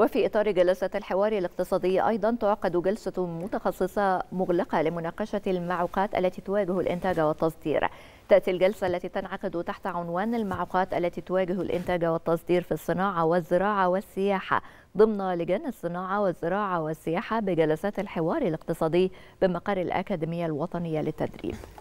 وفي إطار جلسة الحوار الاقتصادي أيضا تعقد جلسة متخصصة مغلقة لمناقشة المعوقات التي تواجه الإنتاج والتصدير تأتي الجلسة التي تنعقد تحت عنوان المعوقات التي تواجه الإنتاج والتصدير في الصناعة والزراعة والسياحة ضمن لجان الصناعة والزراعة والسياحة بجلسات الحوار الاقتصادي بمقر الأكاديمية الوطنية للتدريب